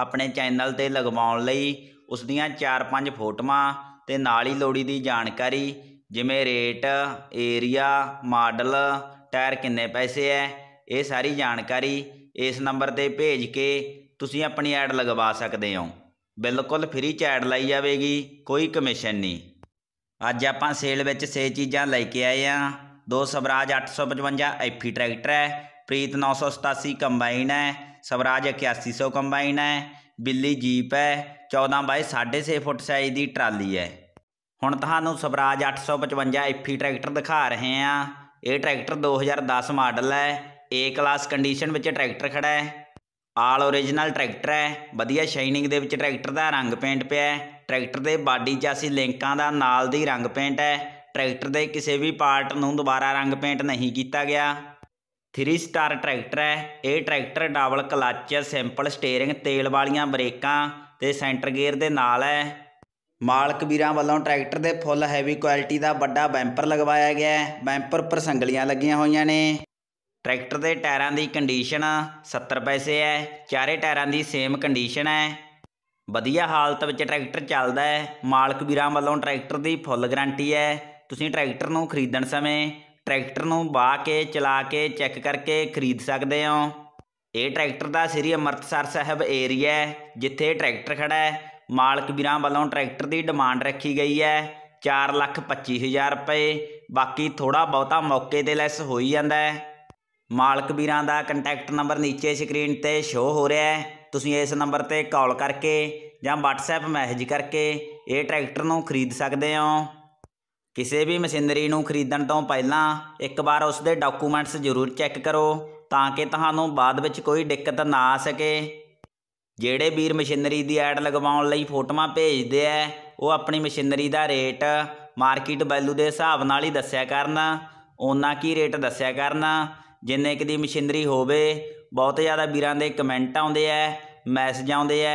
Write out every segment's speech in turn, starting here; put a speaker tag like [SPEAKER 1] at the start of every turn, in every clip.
[SPEAKER 1] ਆਪਣੇ ਚੈਨਲ ਤੇ ਲਗਵਾਉਣ ਲਈ ਉਸ ਦੀਆਂ 4-5 ਫੋਟੋਆਂ ਤੇ ਨਾਲ ਹੀ ਲੋੜੀ ਦੀ ਜਾਣਕਾਰੀ ਜਿਵੇਂ ਰੇਟ ਏਰੀਆ ਮਾਡਲ ਟਾਇਰ ਕਿੰਨੇ ਪੈਸੇ ਐ ਇਹ ਸਾਰੀ ਜਾਣਕਾਰੀ ਇਸ ਨੰਬਰ ਤੇ ਭੇਜ ਕੇ ਤੁਸੀਂ ਆਪਣੀ ਐਡ ਲਗਵਾ ਸਕਦੇ ਹੋ ਬਿਲਕੁਲ ਫ੍ਰੀ ਚ ਐਡ ਲਾਈ ਜਾਵੇਗੀ ਕੋਈ ਕਮਿਸ਼ਨ ਨਹੀਂ ਅੱਜ ਆਪਾਂ ਸੇਲ ਵਿੱਚ 6 ਚੀਜ਼ਾਂ ਲੈ ਕੇ ਆਏ ਆ ਦੋ ਸਵਰਾਜ 855 ਐਫੀ ਟਰੈਕਟਰ ਹੈ ਪ੍ਰੀਤ 987 ਕੰਬਾਈਨ ਹੈ ਸਵਰਾਜ 8100 ਕੰਬਾਈਨ ਹੈ ਬਿੱਲੀ ਜੀਪ ਹੈ 14 ਬਾਈ 6.5 ਫੁੱਟ ਸਾਈਜ਼ ਦੀ ਟਰਾਲੀ ਹੈ ਹੁਣ ਤੁਹਾਨੂੰ ਸਵਰਾਜ 855 ਐਫੀ e ਟਰੈਕਟਰ ਦਿਖਾ ਰਹੇ ਹਾਂ ਇਹ ਟਰੈਕਟਰ 2010 ਮਾਡਲ ਹੈ ਏ ਕਲਾਸ ਕੰਡੀਸ਼ਨ ਵਿੱਚ ਟਰੈਕਟਰ ਖੜਾ ਹੈ ਆਲ origignal ਟਰੈਕਟਰ ਹੈ ਵਧੀਆ ਸ਼ਾਈਨਿੰਗ ਦੇ ਵਿੱਚ ਟਰੈਕਟਰ ਦਾ ਰੰਗ ਪੇਂਟ ਪਿਆ ਹੈ ਟਰੈਕਟਰ ਦੇ ਬਾਡੀ 'ਚ ਅਸੀਂ ਲਿੰਕਾਂ ਦਾ ਨਾਲ ਦੀ ਰੰਗ ਪੇਂਟ ਹੈ ਟਰੈਕਟਰ ਦੇ ਕਿਸੇ ਵੀ ਪਾਰਟ ਨੂੰ ਦੁਬਾਰਾ ਰੰਗ ਪੇਂਟ ਨਹੀਂ ਕੀਤਾ ਗਿਆ 3 ਸਟਾਰ ਟਰੈਕਟਰ ਹੈ ਇਹ tractor double clutch simple steering ਤੇਲ ਵਾਲੀਆਂ ਬ੍ਰੇਕਾਂ ਤੇ ਸੈਂਟਰ ਗੇਅਰ ਦੇ ਨਾਲ ਹੈ ਮਾਲਕ ਵੀਰਾਂ ਵੱਲੋਂ ਟਰੈਕਟਰ ਦੇ ਫੁੱਲ ਹੈਵੀ ਕੁਆਲਿਟੀ ਦਾ ਵੱਡਾ ਬੈਂਪਰ ਲਗਵਾਇਆ ਗਿਆ ਹੈ ਬੈਂਪਰ ਉੱਪਰ ਸੰਗਲੀਆਂ ਲੱਗੀਆਂ ਹੋਈਆਂ ਨੇ ਟਰੈਕਟਰ ਦੇ ਟਾਇਰਾਂ ਦੀ ਕੰਡੀਸ਼ਨ 70 ਪੈਸੇ ਹੈ ਚਾਰੇ ਟਾਇਰਾਂ ਦੀ ਸੇਮ ਕੰਡੀਸ਼ਨ ਹੈ ਵਧੀਆ ਹਾਲਤ ਵਿੱਚ ਟਰੈਕਟਰ ਚੱਲਦਾ ਹੈ ਮਾਲਕ ਵੀਰਾਂ ਵੱਲੋਂ ਟਰੈਕਟਰ ਦੀ ਫੁੱਲ ਗਾਰੰਟੀ ਹੈ ਤੁਸੀਂ ਟਰੈਕਟਰ ਨੂੰ ਖਰੀਦਣ ਸਮੇਂ ਟਰੈਕਟਰ ਨੂੰ ਵਾ ਕੇ ਚਲਾ ਕੇ ਚੈੱਕ ਕਰਕੇ ਖਰੀਦ ਸਕਦੇ ਹੋ ਇਹ ਟਰੈਕਟਰ ਦਾ ਸ੍ਰੀ ਅਮਰਤਸਰ ਸਾਹਿਬ ਏਰੀਆ ਹੈ ਜਿੱਥੇ ਟਰੈਕਟਰ ਖੜਾ ਹੈ ਮਾਲਕ ਵੀਰਾਂ ਵੱਲੋਂ ਟਰੈਕਟਰ ਦੀ ਡਿਮਾਂਡ ਰੱਖੀ ਗਈ ਹੈ 4 ਲੱਖ 25 ਹਜ਼ਾਰ ਰੁਪਏ ਬਾਕੀ ਥੋੜਾ ਬਹੁਤਾ ਮੌਕੇ ਤੇ ਲੈਸ ਹੋਈ ਜਾਂਦਾ ਹੈ ਮਾਲਕ ਵੀਰਾਂ ਦਾ ਕੰਟੈਕਟ ਨੰਬਰ ਨੀਚੇ ਸਕਰੀਨ ਤੇ ਸ਼ੋ ਹੋ ਰਿਹਾ ਹੈ ਤੁਸੀਂ ਇਸ ਨੰਬਰ ਤੇ ਕਾਲ ਕਰਕੇ ਜਾਂ WhatsApp ਮੈਸੇਜ ਕਰਕੇ ਇਹ ਟਰੈਕਟਰ ਨੂੰ ਖਰੀਦ ਸਕਦੇ ਹੋ ਕਿਸੇ ਵੀ ਮਸ਼ੀਨਰੀ ਨੂੰ ਖਰੀਦਣ ਤੋਂ ਪਹਿਲਾਂ ਇੱਕ ਵਾਰ ਉਸ ਦੇ ਡਾਕੂਮੈਂਟਸ ਜ਼ਰੂਰ ਚੈੱਕ ਕਰੋ ਤਾਂ ਕਿ ਤੁਹਾਨੂੰ ਬਾਅਦ ਵਿੱਚ ਕੋਈ ਦਿੱਕਤ ਨਾ ਆ ਸਕੇ ਜਿਹੜੇ ਵੀਰ ਮਸ਼ੀਨਰੀ ਦੀ ਐਡ ਲਗਵਾਉਣ ਲਈ ਫੋਟੋਆਂ ਭੇਜਦੇ ਆ ਉਹ ਆਪਣੀ ਮਸ਼ੀਨਰੀ ਦਾ ਰੇਟ ਮਾਰਕੀਟ ਵੈਲਿਊ ਦੇ ਹਿਸਾਬ ਨਾਲ ਹੀ ਦੱਸਿਆ ਕਰਨ ਉਹਨਾਂ ਕੀ ਰੇਟ ਦੱਸਿਆ ਕਰਨ ਜਿੰਨੇ ਕਿ ਦੀ ਮਸ਼ੀਨਰੀ ਹੋਵੇ ਬਹੁਤ ਜ਼ਿਆਦਾ ਵੀਰਾਂ ਦੇ ਕਮੈਂਟ ਆਉਂਦੇ ਆ ਮੈਸੇਜ ਆਉਂਦੇ ਆ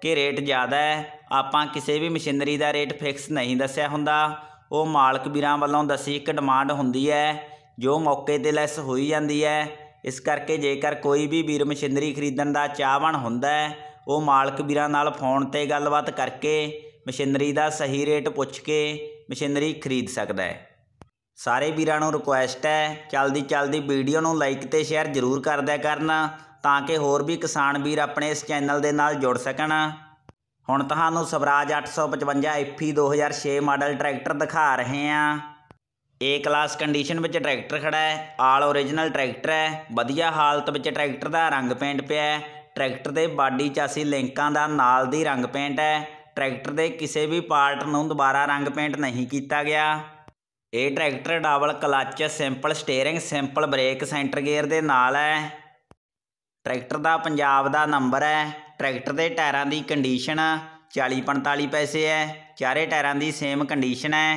[SPEAKER 1] ਕਿ ਰੇਟ ਜ਼ਿਆਦਾ ਹੈ ਆਪਾਂ ਕਿਸੇ ਵੀ ਮਸ਼ੀਨਰੀ ਦਾ ਰੇਟ ਫਿਕਸ ਨਹੀਂ ਦੱਸਿਆ ਹੁੰਦਾ ਉਹ ਮਾਲਕ ਵੀਰਾਂ ਵੱਲੋਂ ਦੱਸੀ ਇੱਕ ਡਿਮਾਂਡ ਹੁੰਦੀ ਹੈ ਜੋ ਮੌਕੇ ਤੇ ਲੈਸ ਹੋਈ ਜਾਂਦੀ ਹੈ ਇਸ ਕਰਕੇ ਜੇਕਰ ਕੋਈ ਵੀ ਵੀਰ ਮਸ਼ੀਨਰੀ ਖਰੀਦਣ ਦਾ ਚਾਹਵਾਨ ਹੁੰਦਾ ਹੈ ਉਹ ਮਾਲਕ ਵੀਰਾਂ ਨਾਲ ਫੋਨ ਤੇ ਗੱਲਬਾਤ ਕਰਕੇ ਮਸ਼ੀਨਰੀ ਦਾ ਸਹੀ ਰੇਟ ਪੁੱਛ ਕੇ ਮਸ਼ੀਨਰੀ ਖਰੀਦ ਸਕਦਾ ਹੈ ਸਾਰੇ ਵੀਰਾਂ ਨੂੰ ਰਿਕੁਐਸਟ ਹੈ ਚਲਦੀ ਚਲਦੀ ਵੀਡੀਓ ਨੂੰ ਲਾਈਕ ਤੇ ਸ਼ੇਅਰ ਜ਼ਰੂਰ ਕਰ ਦਿਆ ਤਾਂ ਕਿ ਹੋਰ ਵੀ ਕਿਸਾਨ ਵੀਰ ਆਪਣੇ ਇਸ ਚੈਨਲ ਦੇ ਨਾਲ ਜੁੜ ਸਕਣ ਹੁਣ ਤੁਹਾਨੂੰ ਸਵਰਾਜ 855 ਐਫਈ 2006 ਮਾਡਲ ਟਰੈਕਟਰ ਦਿਖਾ ਰਹੇ ਹਾਂ ਏ ਕਲਾਸ ਕੰਡੀਸ਼ਨ ਵਿੱਚ ਟਰੈਕਟਰ ਖੜਾ ਹੈ ਆਲ origignal ਟਰੈਕਟਰ ਹੈ ਵਧੀਆ ਹਾਲਤ ਵਿੱਚ ਟਰੈਕਟਰ ਦਾ ਰੰਗ ਪੇਂਟ ਪਿਆ ਹੈ ਟਰੈਕਟਰ ਦੇ ਬਾਡੀ ਚਾਸੀ ਲਿੰਕਾਂ ਦਾ ਨਾਲ ਦੀ ਰੰਗ ਪੇਂਟ ਹੈ ਟਰੈਕਟਰ ਦੇ ਕਿਸੇ ਵੀ ਪਾਰਟ ਨੂੰ ਦੁਬਾਰਾ ਰੰਗ ਪੇਂਟ ਨਹੀਂ ਕੀਤਾ ਗਿਆ ਇਹ tractor double clutch simple steering simple brake center gear ਦੇ ਨਾਲ ਹੈ ਟਰੈਕਟਰ ਦਾ ਪੰਜਾਬ ਦਾ ਨੰਬਰ ਹੈ ਟਰੈਕਟਰ ਦੇ ਟਾਇਰਾਂ ਦੀ ਕੰਡੀਸ਼ਨ 40 45 ਪੈਸੇ ਹੈ ਚਾਰੇ ਟਾਇਰਾਂ ਦੀ ਸੇਮ ਕੰਡੀਸ਼ਨ ਹੈ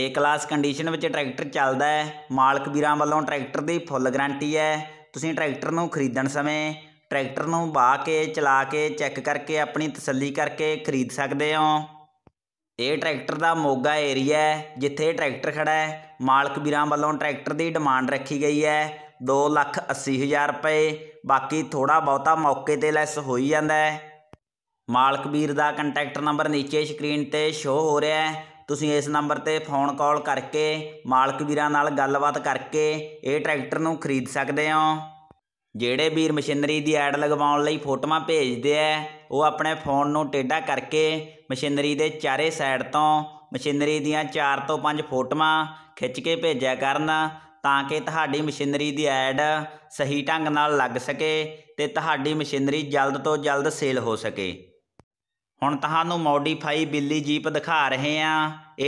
[SPEAKER 1] ਏ ਕਲਾਸ ਕੰਡੀਸ਼ਨ ਵਿੱਚ ਟਰੈਕਟਰ ਚੱਲਦਾ ਹੈ ਮਾਲਕ ਵੀਰਾਂ ਵੱਲੋਂ ਟਰੈਕਟਰ ਦੀ ਫੁੱਲ ਗਾਰੰਟੀ ਹੈ ਤੁਸੀਂ ਟਰੈਕਟਰ ਨੂੰ ਖਰੀਦਣ ਸਮੇਂ ਟਰੈਕਟਰ ਨੂੰ ਬਾ ਕੇ ਚਲਾ ਕੇ ਚੈੱਕ ਕਰਕੇ ਆਪਣੀ ਤਸੱਲੀ ਕਰਕੇ ਖਰੀਦ ਸਕਦੇ ਹੋ ਇਹ ਟਰੈਕਟਰ ਦਾ ਮੋਗਾ ਏਰੀਆ ਹੈ ਜਿੱਥੇ ਟਰੈਕਟਰ ਖੜਾ ਹੈ ਮਾਲਕ ਵੀਰਾਂ ਵੱਲੋਂ ਟਰੈਕਟਰ ਦੀ ਡਿਮਾਂਡ ਰੱਖੀ ਗਈ ਹੈ 2 ਲੱਖ 80 ਹਜ਼ਾਰ ਰੁਪਏ ਬਾਕੀ ਥੋੜਾ ਬਹੁਤਾ ਮੌਕੇ ਤੇ ਲੈਸ ਹੋਈ ਜਾਂਦਾ ਹੈ ਮਾਲਕ ਵੀਰ ਦਾ ਕੰਟੈਕਟ ਨੰਬਰ ਨੀਚੇ ਸਕਰੀਨ ਤੇ ਸ਼ੋ ਹੋ ਰਿਹਾ ਹੈ ਤੁਸੀਂ ਇਸ ਨੰਬਰ ਤੇ ਫੋਨ ਕਾਲ ਕਰਕੇ ਮਾਲਕ ਵੀਰਾਂ ਨਾਲ ਗੱਲਬਾਤ ਕਰਕੇ ਇਹ ਟਰੈਕਟਰ ਨੂੰ ਖਰੀਦ ਸਕਦੇ ਹੋ ਜਿਹੜੇ ਵੀਰ ਮਸ਼ੀਨਰੀ ਦੀ ਐਡ ਲਗਵਾਉਣ ਲਈ ਫੋਟੋਆਂ ਭੇਜਦੇ ਆ ਉਹ ਆਪਣੇ ਫੋਨ ਨੂੰ ਟੇਡਾ ਕਰਕੇ ਮਸ਼ੀਨਰੀ ਦੇ ਚਾਰੇ ਸਾਈਡ ਤੋਂ ਮਸ਼ੀਨਰੀ ਦੀਆਂ 4 ਤੋਂ 5 ਫੋਟੋਆਂ ਖਿੱਚ ਕੇ ਭੇਜਿਆ ਕਰਨਾ ਤਾਂ ਕਿ ਤੁਹਾਡੀ ਮਸ਼ੀਨਰੀ ਦੀ ਐਡ ਸਹੀ ਢੰਗ ਨਾਲ ਲੱਗ ਸਕੇ ਤੇ ਤੁਹਾਡੀ ਮਸ਼ੀਨਰੀ ਜਲਦ ਤੋਂ ਜਲਦ ਸੇਲ ਹੋ ਸਕੇ ਹੁਣ ਤੁਹਾਨੂੰ ਮੋਡੀਫਾਈ ਬਿੱਲੀ ਜੀਪ ਦਿਖਾ ਰਹੇ ਆ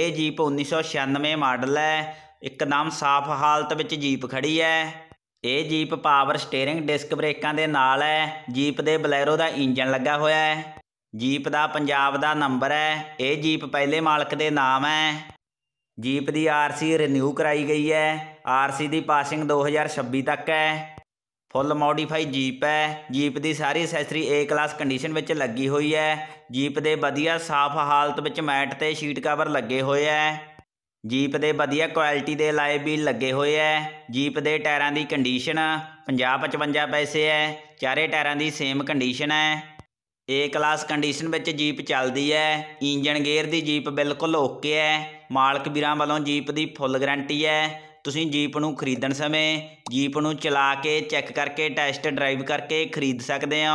[SPEAKER 1] ਇਹ ਜੀਪ 1996 ਮਾਡਲ ਹੈ ਇੱਕਦਮ ਸਾਫ਼ ਹਾਲਤ ਵਿੱਚ ਜੀਪ ਖੜੀ ਹੈ ਇਹ ਜੀਪ ਪਾਵਰ ਸਟੀering ਡਿਸਕ ਬ੍ਰੇਕਾਂ ਦੇ ਨਾਲ ਹੈ ਜੀਪ ਦੇ ਬਲੈਰੋ ਦਾ ਇੰਜਨ ਲੱਗਾ ਹੋਇਆ ਹੈ ਜੀਪ ਦਾ ਪੰਜਾਬ ਦਾ ਨੰਬਰ ਹੈ ਇਹ ਜੀਪ ਪਹਿਲੇ ਮਾਲਕ ਦੇ ਨਾਮ ਹੈ ਜੀਪ ਦੀ ਆਰਸੀ ਰੀਨਿਊ ਕਰਾਈ ਗਈ ਹੈ ਆਰਸੀ ਦੀ ਪਾਸਿੰਗ 2026 ਤੱਕ ਹੈ ਫੁੱਲ ਮੋਡੀਫਾਈ ਜੀਪ ਹੈ ਜੀਪ ਦੀ ਸਾਰੀ ਅਸੈਸਰੀ A ਕਲਾਸ ਕੰਡੀਸ਼ਨ ਵਿੱਚ ਲੱਗੀ ਹੋਈ ਹੈ ਜੀਪ ਦੇ ਵਧੀਆ ਸਾਫ਼ ਹਾਲਤ ਵਿੱਚ ਮੈਟ ਤੇ ਸ਼ੀਟ ਕਵਰ ਲੱਗੇ ਹੋਏ ਹੈ ਜੀਪ ਦੇ ਵਧੀਆ ਕੁਆਲਿਟੀ ਦੇ ਲਾਏ ਵੀ ਲੱਗੇ ਹੋਏ ਐ ਜੀਪ ਦੇ ਟਾਇਰਾਂ ਦੀ ਕੰਡੀਸ਼ਨ 50 55 ਪੈਸੇ ਐ ਚਾਰੇ ਟਾਇਰਾਂ ਦੀ ਸੇਮ ਕੰਡੀਸ਼ਨ ਐ A ਕਲਾਸ ਕੰਡੀਸ਼ਨ ਵਿੱਚ ਜੀਪ ਚੱਲਦੀ ਐ ਇੰਜਨ ਗੇਅਰ ਦੀ ਜੀਪ ਬਿਲਕੁਲ ਓਕੇ ਐ ਮਾਲਕ ਵੀਰਾਂ ਵੱਲੋਂ ਜੀਪ ਦੀ ਫੁੱਲ ਗਾਰੰਟੀ ਹੈ ਤੁਸੀਂ ਜੀਪ ਨੂੰ ਖਰੀਦਣ ਸਮੇਂ ਜੀਪ ਨੂੰ ਚਲਾ ਕੇ ਚੈੱਕ ਕਰਕੇ ਟੈਸਟ ਡਰਾਈਵ ਕਰਕੇ ਖਰੀਦ ਸਕਦੇ ਹੋ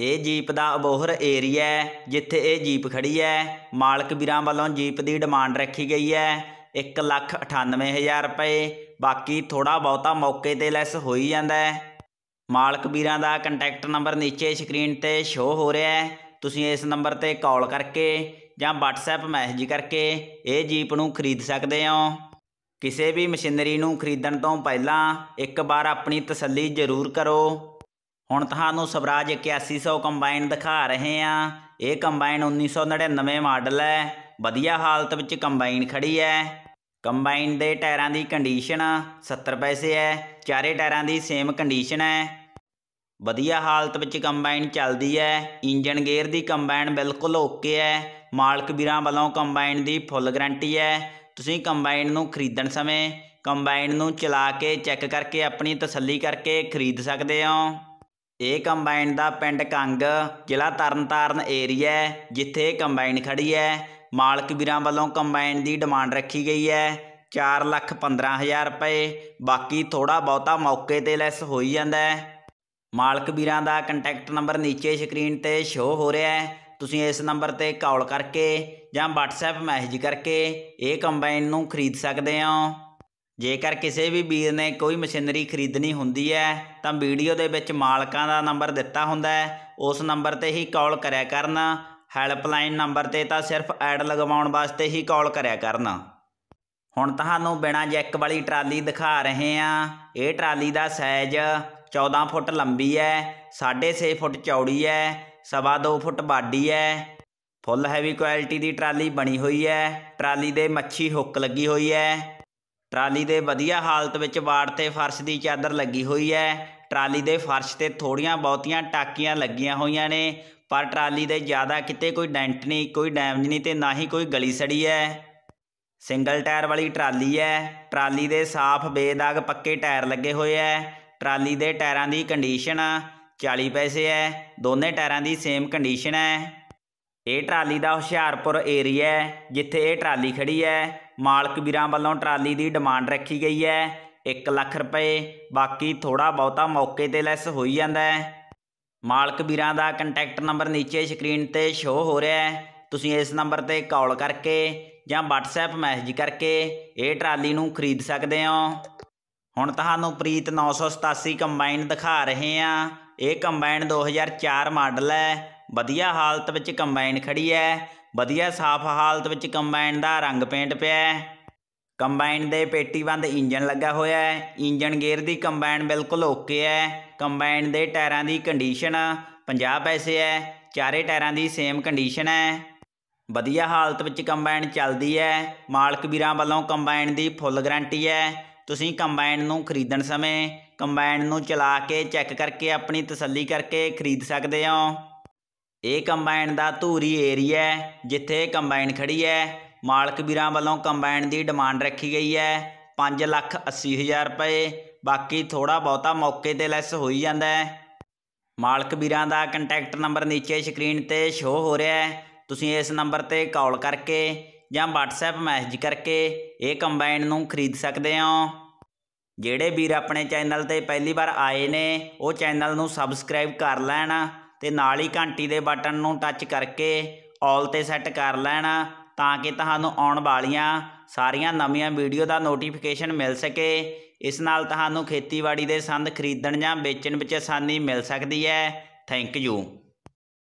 [SPEAKER 1] ਇਹ ਜੀਪ ਦਾ ਅਬੋਹਰ ਏਰੀਆ ਹੈ ਜਿੱਥੇ ਇਹ ਜੀਪ ਖੜੀ ਹੈ ਮਾਲਕ ਵੀਰਾਂ ਵੱਲੋਂ ਜੀਪ ਦੀ ਡਿਮਾਂਡ ਰੱਖੀ ਗਈ ਹੈ 198000 ਰੁਪਏ ਬਾਕੀ ਥੋੜਾ ਬਹੁਤਾ ਮੌਕੇ ਤੇ ਲੈਸ ਹੋਈ ਜਾਂਦਾ ਹੈ ਮਾਲਕ ਵੀਰਾਂ ਦਾ ਕੰਟੈਕਟ ਨੰਬਰ ਨੀਚੇ ਸਕਰੀਨ ਤੇ ਸ਼ੋ ਹੋ ਰਿਹਾ ਹੈ ਤੁਸੀਂ ਇਸ ਨੰਬਰ ਤੇ ਕਾਲ ਕਰਕੇ ਜਾਂ WhatsApp ਮੈਸੇਜ ਕਰਕੇ ਇਹ ਜੀਪ ਨੂੰ ਖਰੀਦ ਸਕਦੇ ਹੋ ਕਿਸੇ ਵੀ ਮਸ਼ੀਨਰੀ ਨੂੰ ਖਰੀਦਣ ਤੋਂ ਪਹਿਲਾਂ ਇੱਕ ਵਾਰ ਆਪਣੀ ਤਸੱਲੀ ਜ਼ਰੂਰ ਕਰੋ ਹੁਣ ਤੁਹਾਨੂੰ ਸਵਰਾਜ 8100 ਕੰਬਾਈਨ ਦਿਖਾ ਰਹੇ ਆ ਇਹ ਕੰਬਾਈਨ 1999 ਮਾਡਲ ਹੈ ਵਧੀਆ ਹਾਲਤ ਵਿੱਚ ਕੰਬਾਈਨ ਖੜੀ ਹੈ ਕੰਬਾਈਨ ਦੇ ਟਾਇਰਾਂ ਦੀ ਕੰਡੀਸ਼ਨ 70 ਪੈਸੇ ਹੈ ਚਾਰੇ ਟਾਇਰਾਂ ਦੀ ਸੇਮ ਕੰਡੀਸ਼ਨ ਹੈ ਵਧੀਆ ਹਾਲਤ ਵਿੱਚ ਕੰਬਾਈਨ ਚੱਲਦੀ ਹੈ ਇੰਜਨ ਗੇਅਰ ਦੀ ਕੰਬਾਈਨ ਬਿਲਕੁਲ ਓਕੇ ਹੈ ਮਾਲਕ ਵੀਰਾਂ ਵੱਲੋਂ ਕੰਬਾਈਨ ਦੀ ਫੁੱਲ ਗਾਰੰਟੀ ਹੈ ਤੁਸੀਂ ਕੰਬਾਈਨ ਨੂੰ ਖਰੀਦਣ ਸਮੇਂ ਕੰਬਾਈਨ ਨੂੰ ਚਲਾ ਕੇ ਚੈੱਕ ਕਰਕੇ ਆਪਣੀ ਤਸੱਲੀ ਕਰਕੇ ਖਰੀਦ ਸਕਦੇ ਹੋ ਇਹ ਕੰਬਾਈਨ ਦਾ ਪਿੰਡ ਕੰਗ ਜ਼ਿਲ੍ਹਾ ਤਰਨਤਾਰਨ ਏਰੀਆ ਹੈ ਜਿੱਥੇ ਕੰਬਾਈਨ ਖੜੀ ਹੈ ਮਾਲਕ ਵੀਰਾਂ ਵੱਲੋਂ ਕੰਬਾਈਨ ਦੀ ਡਿਮਾਂਡ ਰੱਖੀ ਗਈ ਹੈ 4 ਲੱਖ 15 ਹਜ਼ਾਰ ਰੁਪਏ ਬਾਕੀ ਥੋੜਾ ਬਹੁਤਾ ਮੌਕੇ ਤੇ ਲੈਸ ਹੋਈ ਜਾਂਦਾ ਹੈ ਮਾਲਕ ਵੀਰਾਂ ਦਾ ਕੰਟੈਕਟ ਨੰਬਰ ਨੀਚੇ ਸਕਰੀਨ ਤੇ ਸ਼ੋ ਹੋ ਰਿਹਾ ਹੈ ਤੁਸੀਂ ਇਸ ਨੰਬਰ ਤੇ ਕਾਲ ਕਰਕੇ ਜਾਂ WhatsApp ਮੈਸੇਜ ਕਰਕੇ ਇਹ ਕੰਬਾਈਨ ਨੂੰ ਖਰੀਦ ਸਕਦੇ ਹੋ ਜੇਕਰ ਕਿਸੇ ਵੀ ਵੀਰ ਨੇ ਕੋਈ ਮਸ਼ੀਨਰੀ ਖਰੀਦਣੀ ਹੁੰਦੀ ਹੈ ਤਾਂ ਵੀਡੀਓ ਦੇ ਵਿੱਚ ਮਾਲਕਾਂ ਦਾ ਨੰਬਰ ਦਿੱਤਾ ਹੁੰਦਾ ਹੈ ਉਸ ਨੰਬਰ ਤੇ ਹੀ ਕਾਲ ਕਰਿਆ ਕਰਨ ਹੈਲਪਲਾਈਨ ਨੰਬਰ ਤੇ ਤਾਂ ਸਿਰਫ ਐਡ ਲਗਵਾਉਣ ਵਾਸਤੇ ਹੀ ਕਾਲ ਕਰਿਆ ਕਰਨ ਹੁਣ ਤੁਹਾਨੂੰ ਬਿਨਾ ਜੈਕ ਵਾਲੀ ਟਰਾਲੀ ਦਿਖਾ ਰਹੇ ਹਾਂ ਇਹ ਟਰਾਲੀ ਦਾ ਸਾਈਜ਼ 14 ਫੁੱਟ ਲੰਬੀ ਹੈ 6.5 ਫੁੱਟ ਚੌੜੀ ਹੈ ਸਵਾ ਫੁੱਟ ਬਾਡੀ ਹੈ ਫੁੱਲ ਹੈਵੀ ਕੁਆਲਿਟੀ ਦੀ ਟਰਾਲੀ ਬਣੀ ਹੋਈ ਹੈ ਟਰਾਲੀ ਦੇ ਮੱਛੀ ਹੁੱਕ ਲੱਗੀ ਹੋਈ ਹੈ ਟਰਾਲੀ ਦੇ ਵਧੀਆ ਹਾਲਤ ਵਿੱਚ ਬਾੜ ਤੇ ਫਰਸ਼ ਦੀ ਚਾਦਰ ਲੱਗੀ ਹੋਈ ਹੈ ਟਰਾਲੀ ਦੇ ਫਰਸ਼ ਤੇ ਥੋੜੀਆਂ ਬਹੁਤੀਆਂ ਟਾਕੀਆਂ ਲੱਗੀਆਂ ਹੋਈਆਂ ਨੇ ਪਰ ਟਰਾਲੀ ਦੇ ਜ਼ਿਆਦਾ ਕਿਤੇ ਕੋਈ ਡੈਂਟ ਨਹੀਂ ਕੋਈ ਡੈਮੇਜ ਨਹੀਂ ਤੇ ਨਾ ਹੀ ਕੋਈ ਗਲੀ ਸੜੀ ਹੈ ਸਿੰਗਲ ਟਾਇਰ ਵਾਲੀ ਟਰਾਲੀ ਹੈ ਟਰਾਲੀ ਦੇ ਸਾਫ਼ ਬੇਦਾਗ ਪੱਕੇ ਟਾਇਰ ਲੱਗੇ ਹੋਏ ਹੈ ਟਰਾਲੀ ਦੇ ਟਾਇਰਾਂ ਦੀ ਕੰਡੀਸ਼ਨ 40 ਪੈਸੇ ਹੈ ਦੋਨੇ ਟਾਇਰਾਂ ਦੀ ਸੇਮ ਕੰਡੀਸ਼ਨ ਹੈ ਇਹ ਟਰਾਲੀ ਦਾ ਹੁਸ਼ਿਆਰਪੁਰ ਏਰੀਆ ਹੈ ਜਿੱਥੇ ਇਹ ਟਰਾਲੀ ਖੜੀ ਹੈ ਮਾਲਕ ਵੀਰਾਂ ਵੱਲੋਂ ਟਰਾਲੀ ਦੀ ਡਿਮਾਂਡ ਰੱਖੀ ਗਈ ਹੈ 1 ਲੱਖ ਰੁਪਏ ਬਾਕੀ ਥੋੜਾ ਬਹੁਤਾ ਮੌਕੇ ਤੇ ਲੈਸ ਹੋਈ ਜਾਂਦਾ ਹੈ ਮਾਲਕ ਵੀਰਾਂ ਦਾ ਕੰਟੈਕਟ ਨੰਬਰ ਨੀਚੇ ਸਕਰੀਨ ਤੇ ਸ਼ੋ ਹੋ ਰਿਹਾ ਹੈ ਤੁਸੀਂ ਇਸ ਨੰਬਰ ਤੇ ਕਾਲ ਕਰਕੇ ਜਾਂ WhatsApp ਮੈਸੇਜ ਕਰਕੇ ਇਹ ਟਰਾਲੀ ਨੂੰ ਖਰੀਦ ਸਕਦੇ ਹੋ ਹੁਣ ਤੁਹਾਨੂੰ ਪ੍ਰੀਤ 987 ਕੰਬਾਈਨ ਦਿਖਾ ਰਹੇ ਆ ਇਹ ਕੰਬਾਈਨ 2004 ਮਾਡਲ ਹੈ ਵਧੀਆ ਹਾਲਤ ਵਿੱਚ ਕੰਬਾਈਨ ਖੜੀ ਹੈ ਵਧੀਆ ਸਾਫ਼ ਹਾਲਤ ਵਿੱਚ ਕੰਬਾਈਨ ਦਾ ਰੰਗ ਪੇਂਟ ਪਿਆ ਹੈ ਕੰਬਾਈਨ ਦੇ ਪੇਟੀਬੰਦ ਇੰਜਨ ਲੱਗਾ ਹੋਇਆ ਹੈ ਇੰਜਨ ਗੇਅਰ ਦੀ ਕੰਬਾਈਨ ਬਿਲਕੁਲ ਓਕੇ ਹੈ ਕੰਬਾਈਨ ਦੇ ਟਾਇਰਾਂ ਦੀ ਕੰਡੀਸ਼ਨ 50 ਪੈਸੇ ਹੈ ਚਾਰੇ ਟਾਇਰਾਂ ਦੀ ਸੇਮ ਕੰਡੀਸ਼ਨ ਹੈ ਵਧੀਆ ਹਾਲਤ ਵਿੱਚ ਕੰਬਾਈਨ ਚੱਲਦੀ ਹੈ ਮਾਲਕ ਵੀਰਾਂ ਵੱਲੋਂ ਕੰਬਾਈਨ ਦੀ ਫੁੱਲ ਗਾਰੰਟੀ ਹੈ ਤੁਸੀਂ ਕੰਬਾਈਨ ਨੂੰ ਖਰੀਦਣ ਸਮੇਂ ਕੰਬਾਈਨ ਨੂੰ ਚਲਾ ਕੇ ਚੈੱਕ ਕਰਕੇ ਆਪਣੀ ਤਸੱਲੀ ਕਰਕੇ ਖਰੀਦ ਸਕਦੇ ਹੋ ਇਹ ਕੰਬਾਈਨ ਦਾ ਧੂਰੀ ਏਰੀਆ ਜਿੱਥੇ ਕੰਬਾਈਨ ਖੜੀ ਹੈ ਮਾਲਕ ਵੀਰਾਂ ਵੱਲੋਂ ਕੰਬਾਈਨ ਦੀ ਡਿਮਾਂਡ ਰੱਖੀ ਗਈ ਹੈ 5 ਲੱਖ 80 ਹਜ਼ਾਰ ਰੁਪਏ ਬਾਕੀ ਥੋੜਾ ਬਹੁਤਾ ਮੌਕੇ ਤੇ ਲੈਸ ਹੋਈ ਜਾਂਦਾ ਹੈ ਮਾਲਕ ਵੀਰਾਂ ਦਾ ਕੰਟੈਕਟ ਨੰਬਰ ਨੀਚੇ ਸਕਰੀਨ ਤੇ ਸ਼ੋ ਹੋ ਰਿਹਾ ਹੈ ਤੁਸੀਂ ਇਸ ਨੰਬਰ ਤੇ ਕਾਲ ਕਰਕੇ ਜਾਂ WhatsApp ਮੈਸੇਜ ਕਰਕੇ ਇਹ ਕੰਬਾਈਨ ਨੂੰ ਖਰੀਦ ਸਕਦੇ ਹੋ ਜਿਹੜੇ ਵੀਰ ਆਪਣੇ ਚੈਨਲ ਤੇ ਪਹਿਲੀ ਵਾਰ ਆਏ ਨੇ ਉਹ ਚੈਨਲ ਨੂੰ ਸਬਸਕ੍ਰਾਈਬ ਕਰ ਲੈਣ ਤੇ ਨਾਲ ਹੀ ਘੰਟੀ ਦੇ ਬਟਨ ਨੂੰ ਟੱਚ ਕਰਕੇ ਆਲ ਤੇ ਸੈੱਟ ਕਰ ਲੈਣ ਤਾਂ ਕਿ ਤੁਹਾਨੂੰ ਆਉਣ ਵਾਲੀਆਂ ਸਾਰੀਆਂ ਨਵੀਆਂ ਵੀਡੀਓ ਦਾ ਨੋਟੀਫਿਕੇਸ਼ਨ ਮਿਲ ਸਕੇ ਇਸ ਨਾਲ ਤੁਹਾਨੂੰ ਖੇਤੀਬਾੜੀ ਦੇ ਸੰਦ ਖਰੀਦਣ ਜਾਂ ਵੇਚਣ ਵਿੱਚ ਆਸਾਨੀ ਮਿਲ ਸਕਦੀ ਹੈ ਥੈਂਕ ਯੂ